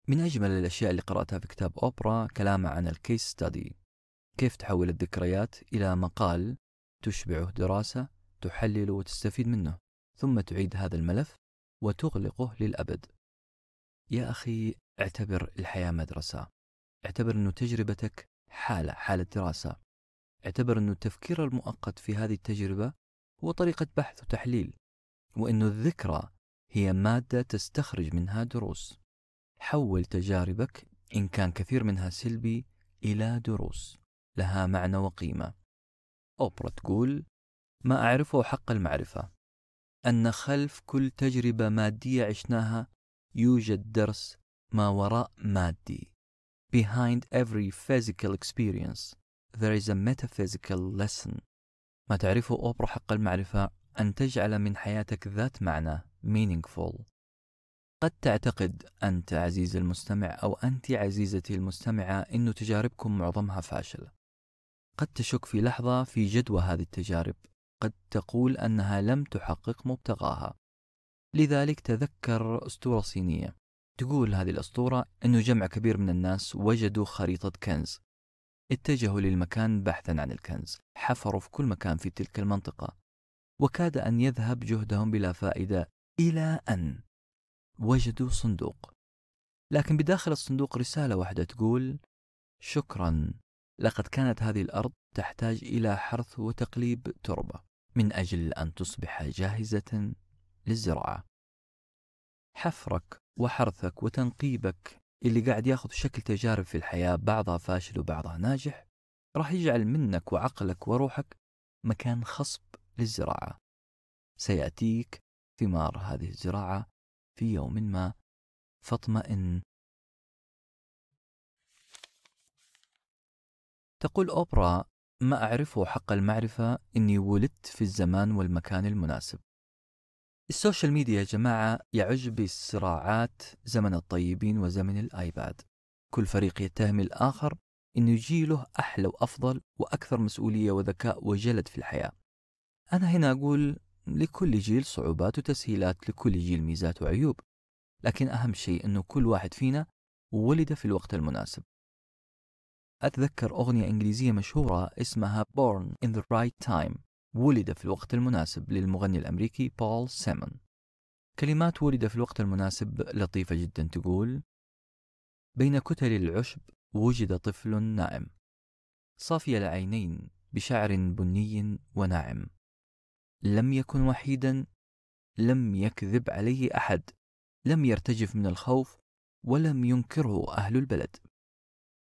من أجمل الأشياء اللي قرأتها في كتاب أوبرا كلامه عن الكيس ستادي كيف تحول الذكريات إلى مقال تشبعه دراسة تحلله وتستفيد منه ثم تعيد هذا الملف وتغلقه للأبد يا أخي اعتبر الحياة مدرسة اعتبر أن تجربتك حالة حالة دراسة اعتبر أن التفكير المؤقت في هذه التجربة وطريقة بحث وتحليل وأن الذكرى هي مادة تستخرج منها دروس حول تجاربك إن كان كثير منها سلبي إلى دروس لها معنى وقيمة أوبرا تقول ما أعرفه حق المعرفة أن خلف كل تجربة مادية عشناها يوجد درس ما وراء مادي Behind every physical experience there is a metaphysical lesson ما تعرفه أوبرا حق المعرفة أن تجعل من حياتك ذات معنى meaningful قد تعتقد أنت عزيز المستمع أو أنت عزيزتي المستمعة أن تجاربكم معظمها فاشلة قد تشك في لحظة في جدوى هذه التجارب قد تقول أنها لم تحقق مبتغاها لذلك تذكر أسطورة صينية تقول هذه الأسطورة أنه جمع كبير من الناس وجدوا خريطة كنز اتجهوا للمكان بحثا عن الكنز حفروا في كل مكان في تلك المنطقة وكاد أن يذهب جهدهم بلا فائدة إلى أن وجدوا صندوق لكن بداخل الصندوق رسالة واحدة تقول شكرا لقد كانت هذه الأرض تحتاج إلى حرث وتقليب تربة من أجل أن تصبح جاهزة للزراعة حفرك وحرثك وتنقيبك اللي قاعد ياخذ شكل تجارب في الحياة بعضها فاشل وبعضها ناجح راح يجعل منك وعقلك وروحك مكان خصب للزراعة سيأتيك ثمار هذه الزراعة في يوم ما فاطمئن تقول أوبرا ما أعرفه حق المعرفة إني ولدت في الزمان والمكان المناسب السوشيال ميديا يا جماعة يعج بالصراعات زمن الطيبين وزمن الآيباد كل فريق يتهم الآخر أن جيله أحلى وأفضل وأكثر مسؤولية وذكاء وجلد في الحياة أنا هنا أقول لكل جيل صعوبات وتسهيلات لكل جيل ميزات وعيوب لكن أهم شيء أنه كل واحد فينا ولد في الوقت المناسب أتذكر أغنية إنجليزية مشهورة اسمها Born in the Right Time ولد في الوقت المناسب للمغني الأمريكي بول سيمون كلمات ولد في الوقت المناسب لطيفة جدا تقول بين كتل العشب وجد طفل نائم صافي العينين بشعر بني وناعم لم يكن وحيدا لم يكذب عليه أحد لم يرتجف من الخوف ولم ينكره أهل البلد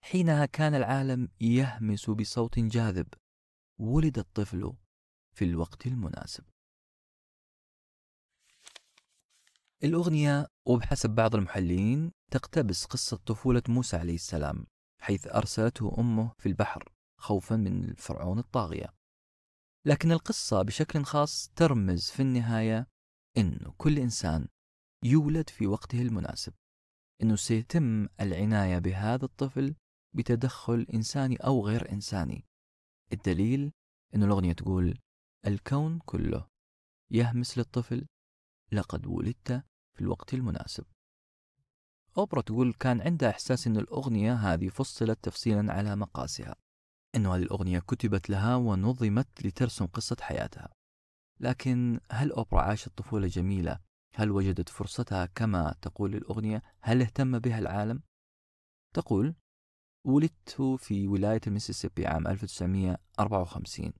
حينها كان العالم يهمس بصوت جاذب ولد الطفل في الوقت المناسب الأغنية وبحسب بعض المحللين تقتبس قصة طفولة موسى عليه السلام حيث أرسلته أمه في البحر خوفا من الفرعون الطاغية لكن القصة بشكل خاص ترمز في النهاية أن كل إنسان يولد في وقته المناسب أنه سيتم العناية بهذا الطفل بتدخل إنساني أو غير إنساني الدليل أن الأغنية تقول الكون كله يهمس للطفل لقد ولدت في الوقت المناسب أوبرا تقول كان عندها إحساس أن الأغنية هذه فصلت تفصيلا على مقاسها أن هذه الأغنية كتبت لها ونظمت لترسم قصة حياتها لكن هل أوبرا عاشت طفولة جميلة؟ هل وجدت فرصتها كما تقول الأغنية؟ هل اهتم بها العالم؟ تقول ولدت في ولاية المسيسيبي عام 1954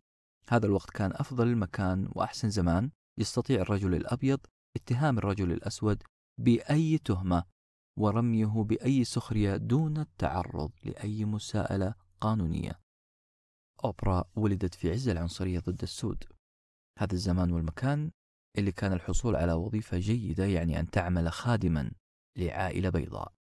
هذا الوقت كان أفضل مكان وأحسن زمان يستطيع الرجل الأبيض اتهام الرجل الأسود بأي تهمة ورميه بأي سخرية دون التعرض لأي مساءلة قانونية. أوبرا ولدت في عز العنصرية ضد السود. هذا الزمان والمكان اللي كان الحصول على وظيفة جيدة يعني أن تعمل خادما لعائلة بيضاء.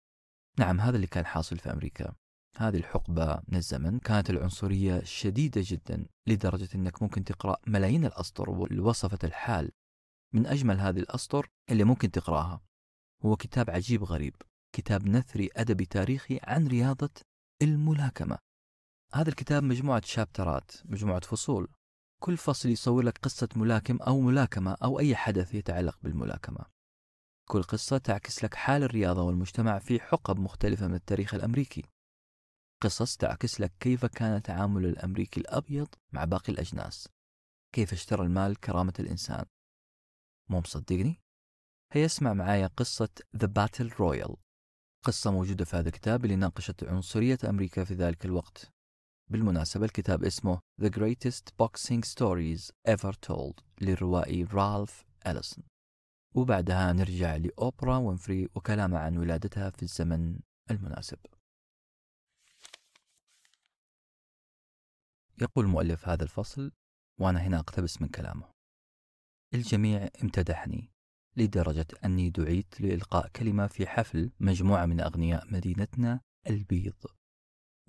نعم هذا اللي كان حاصل في أمريكا. هذه الحقبة من الزمن كانت العنصرية شديدة جدا لدرجة أنك ممكن تقرأ ملايين الأسطر ووصفت الحال من أجمل هذه الأسطر اللي ممكن تقرأها هو كتاب عجيب غريب كتاب نثري أدبي تاريخي عن رياضة الملاكمة هذا الكتاب مجموعة شابترات مجموعة فصول كل فصل يصور لك قصة ملاكم أو ملاكمة أو أي حدث يتعلق بالملاكمة كل قصة تعكس لك حال الرياضة والمجتمع في حقب مختلفة من التاريخ الأمريكي قصص تعكس لك كيف كان تعامل الأمريكي الأبيض مع باقي الأجناس كيف اشترى المال كرامة الإنسان مو مصدقني؟ هيا اسمع معايا قصة The Battle Royal قصة موجودة في هذا الكتاب اللي ناقشت عنصرية أمريكا في ذلك الوقت بالمناسبة الكتاب اسمه The Greatest Boxing Stories Ever Told للروائي رالف أليسون وبعدها نرجع لأوبرا وينفري وكلامها عن ولادتها في الزمن المناسب يقول مؤلف هذا الفصل وأنا هنا أقتبس من كلامه الجميع امتدحني لدرجة أني دعيت لإلقاء كلمة في حفل مجموعة من أغنياء مدينتنا البيض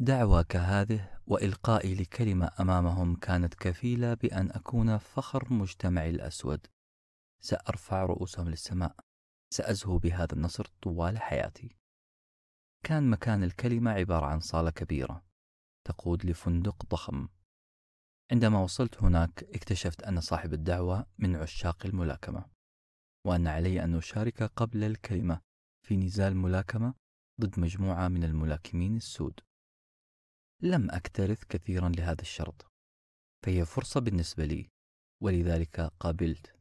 دعوى كهذه وإلقائي لكلمة أمامهم كانت كفيلة بأن أكون فخر مجتمعي الأسود سأرفع رؤوسهم للسماء سأزهو بهذا النصر طوال حياتي كان مكان الكلمة عبارة عن صالة كبيرة تقود لفندق ضخم عندما وصلت هناك اكتشفت أن صاحب الدعوة من عشاق الملاكمة وأن علي أن أشارك قبل الكلمة في نزال ملاكمة ضد مجموعة من الملاكمين السود لم أكترث كثيرا لهذا الشرط فهي فرصة بالنسبة لي ولذلك قبلت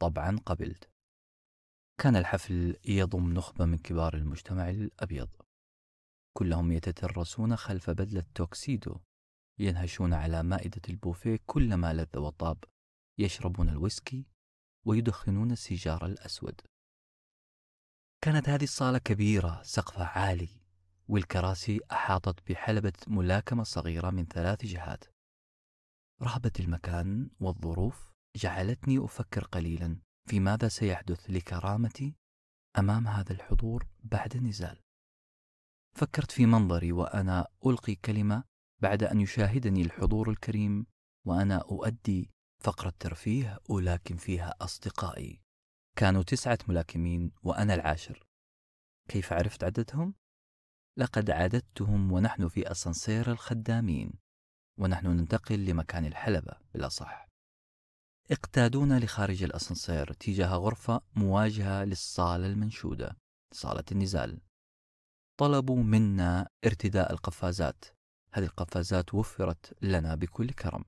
طبعا قبلت كان الحفل يضم نخبة من كبار المجتمع الأبيض كلهم يتترسون خلف بدلة توكسيدو ينهشون على مائدة البوفيه كلما لذ وطاب يشربون الويسكي ويدخنون السيجار الأسود كانت هذه الصالة كبيرة سقفها عالي والكراسي أحاطت بحلبة ملاكمة صغيرة من ثلاث جهات رهبة المكان والظروف جعلتني أفكر قليلا في ماذا سيحدث لكرامتي أمام هذا الحضور بعد النزال فكرت في منظري وأنا ألقي كلمة بعد أن يشاهدني الحضور الكريم وأنا أؤدي فقرة ترفيه ألاكم فيها أصدقائي كانوا تسعة ملاكمين وأنا العاشر كيف عرفت عددهم؟ لقد عددتهم ونحن في أسانسير الخدامين ونحن ننتقل لمكان الحلبة بالأصح اقتادونا لخارج الأسانسير تجاه غرفة مواجهة للصالة المنشودة صالة النزال طلبوا منا ارتداء القفازات هذه القفازات وفرت لنا بكل كرم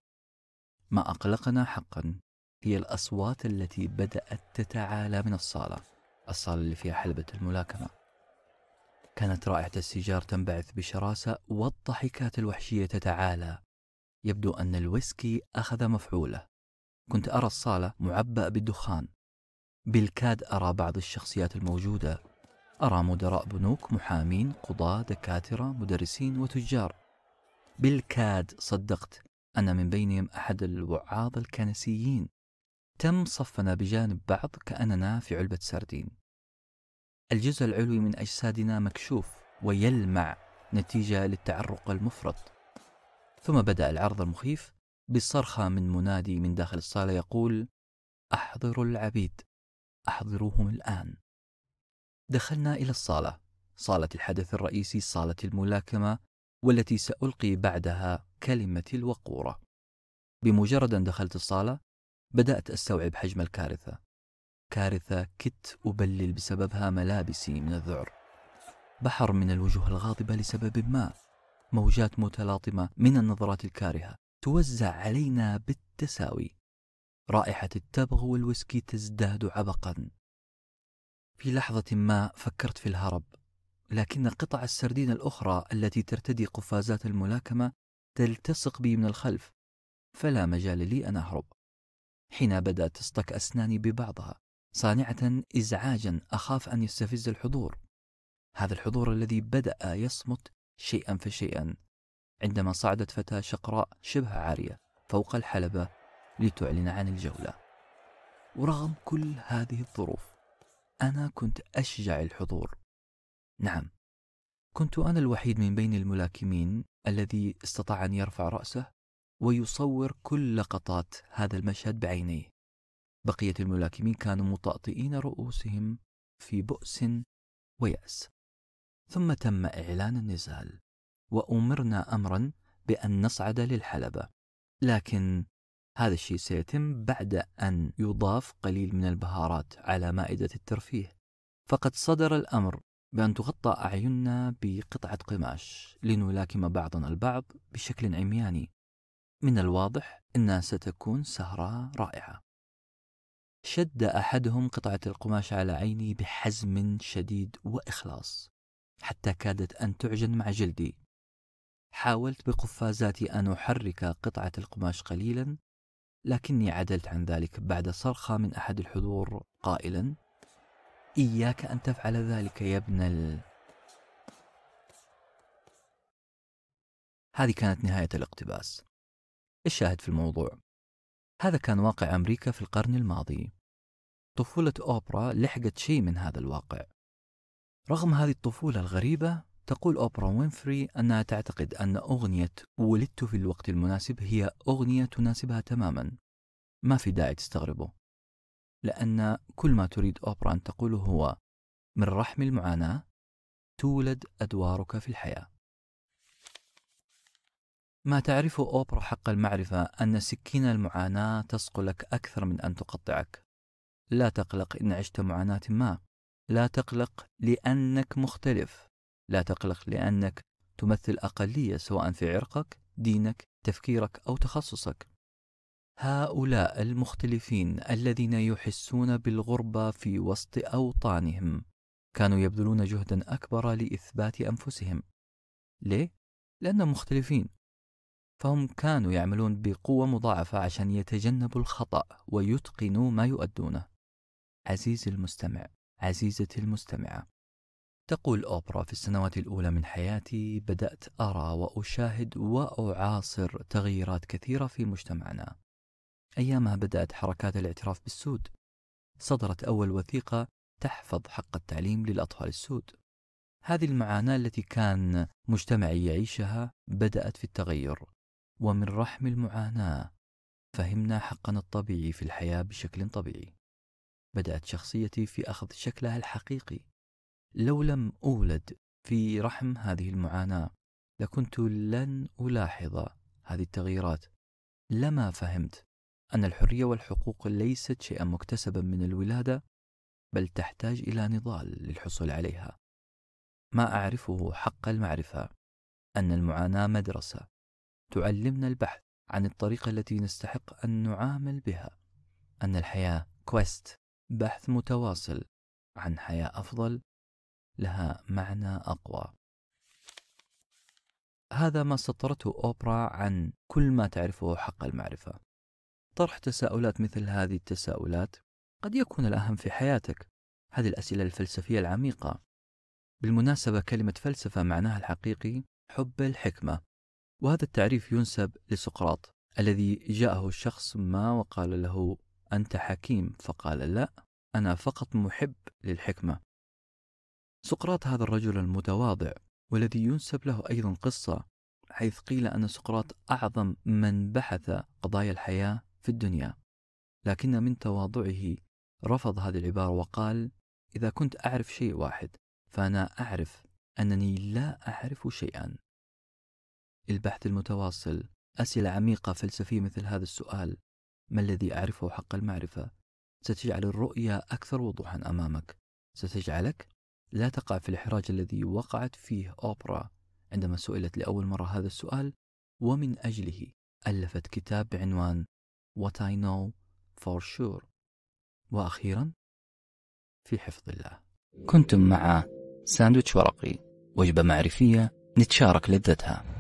ما أقلقنا حقا هي الأصوات التي بدأت تتعالى من الصالة الصالة اللي فيها حلبة الملاكمة كانت رائحة السيجار تنبعث بشراسة والضحكات الوحشية تتعالى يبدو أن الويسكي أخذ مفعوله كنت أرى الصالة معبأ بالدخان بالكاد أرى بعض الشخصيات الموجودة أرى مدراء بنوك محامين قضاة دكاترة مدرسين وتجار بالكاد صدقت أن من بينهم أحد الوعاظ الكنسيين تم صفنا بجانب بعض كأننا في علبة سردين الجزء العلوي من أجسادنا مكشوف ويلمع نتيجة للتعرق المفرط ثم بدأ العرض المخيف بصرخة من منادي من داخل الصالة يقول أحضروا العبيد أحضروهم الآن دخلنا إلى الصالة صالة الحدث الرئيسي صالة الملاكمة والتي سألقي بعدها كلمتي الوقورة بمجرد أن دخلت الصالة بدأت أستوعب حجم الكارثة كارثة كدت أبلل بسببها ملابسي من الذعر بحر من الوجوه الغاضبة لسبب ما موجات متلاطمة من النظرات الكارهة توزع علينا بالتساوي رائحة التبغ والويسكي تزداد عبقا في لحظة ما فكرت في الهرب لكن قطع السردين الأخرى التي ترتدي قفازات الملاكمة تلتصق بي من الخلف فلا مجال لي أن أهرب حين بدأت تصطك أسناني ببعضها صانعة إزعاجا أخاف أن يستفز الحضور هذا الحضور الذي بدأ يصمت شيئا فشيئا عندما صعدت فتاة شقراء شبه عارية فوق الحلبة لتعلن عن الجولة ورغم كل هذه الظروف أنا كنت أشجع الحضور نعم كنت أنا الوحيد من بين الملاكمين الذي استطاع أن يرفع رأسه ويصور كل لقطات هذا المشهد بعينيه بقية الملاكمين كانوا مطأطئين رؤوسهم في بؤس ويأس ثم تم إعلان النزال وأمرنا أمرا بأن نصعد للحلبة لكن هذا الشيء سيتم بعد أن يضاف قليل من البهارات على مائدة الترفيه فقد صدر الأمر بأن تغطى أعيننا بقطعة قماش لنلاكم بعضنا البعض بشكل عمياني. من الواضح أنها ستكون سهرة رائعة. شد أحدهم قطعة القماش على عيني بحزم شديد وإخلاص، حتى كادت أن تعجن مع جلدي. حاولت بقفازاتي أن أحرك قطعة القماش قليلا، لكني عدلت عن ذلك بعد صرخة من أحد الحضور قائلا: إياك أن تفعل ذلك يا ابن ال... هذه كانت نهاية الاقتباس الشاهد في الموضوع هذا كان واقع أمريكا في القرن الماضي طفولة أوبرا لحقت شيء من هذا الواقع رغم هذه الطفولة الغريبة تقول أوبرا وينفري أنها تعتقد أن أغنية ولدت في الوقت المناسب هي أغنية تناسبها تماما ما في داعي تستغربه لأن كل ما تريد أوبرا أن تقوله هو من رحم المعاناة تولد أدوارك في الحياة ما تعرفه أوبرا حق المعرفة أن سكين المعاناة تسقلك أكثر من أن تقطعك لا تقلق إن عشت معاناة ما لا تقلق لأنك مختلف لا تقلق لأنك تمثل أقلية سواء في عرقك دينك تفكيرك أو تخصصك هؤلاء المختلفين الذين يحسون بالغربة في وسط أوطانهم كانوا يبذلون جهدا أكبر لإثبات أنفسهم ليه؟ لأنهم مختلفين فهم كانوا يعملون بقوة مضاعفة عشان يتجنبوا الخطأ ويتقنوا ما يؤدونه عزيزي المستمع عزيزتي المستمعة تقول أوبرا في السنوات الأولى من حياتي بدأت أرى وأشاهد وأعاصر تغييرات كثيرة في مجتمعنا أيامها بدأت حركات الاعتراف بالسود صدرت أول وثيقة تحفظ حق التعليم للأطفال السود هذه المعاناة التي كان مجتمعي يعيشها بدأت في التغير ومن رحم المعاناة فهمنا حقنا الطبيعي في الحياة بشكل طبيعي بدأت شخصيتي في أخذ شكلها الحقيقي لو لم أولد في رحم هذه المعاناة لكنت لن ألاحظ هذه التغييرات لما فهمت أن الحرية والحقوق ليست شيئا مكتسبا من الولادة بل تحتاج إلى نضال للحصول عليها ما أعرفه حق المعرفة أن المعاناة مدرسة تعلمنا البحث عن الطريقة التي نستحق أن نعامل بها أن الحياة كويست بحث متواصل عن حياة أفضل لها معنى أقوى هذا ما سطرته أوبرا عن كل ما تعرفه حق المعرفة طرح تساؤلات مثل هذه التساؤلات قد يكون الأهم في حياتك هذه الأسئلة الفلسفية العميقة بالمناسبة كلمة فلسفة معناها الحقيقي حب الحكمة وهذا التعريف ينسب لسقراط الذي جاءه شخص ما وقال له أنت حكيم فقال لا أنا فقط محب للحكمة سقراط هذا الرجل المتواضع والذي ينسب له أيضا قصة حيث قيل أن سقراط أعظم من بحث قضايا الحياة في الدنيا لكن من تواضعه رفض هذه العبارة وقال إذا كنت أعرف شيء واحد فأنا أعرف أنني لا أعرف شيئا البحث المتواصل أسئلة عميقة فلسفية مثل هذا السؤال ما الذي أعرفه حق المعرفة ستجعل الرؤية أكثر وضوحا أمامك ستجعلك لا تقع في الإحراج الذي وقعت فيه أوبرا عندما سئلت لأول مرة هذا السؤال ومن أجله ألفت كتاب بعنوان what I know for sure وأخيرا في حفظ الله كنتم مع ساندويتش ورقي وجبة معرفية نتشارك لذتها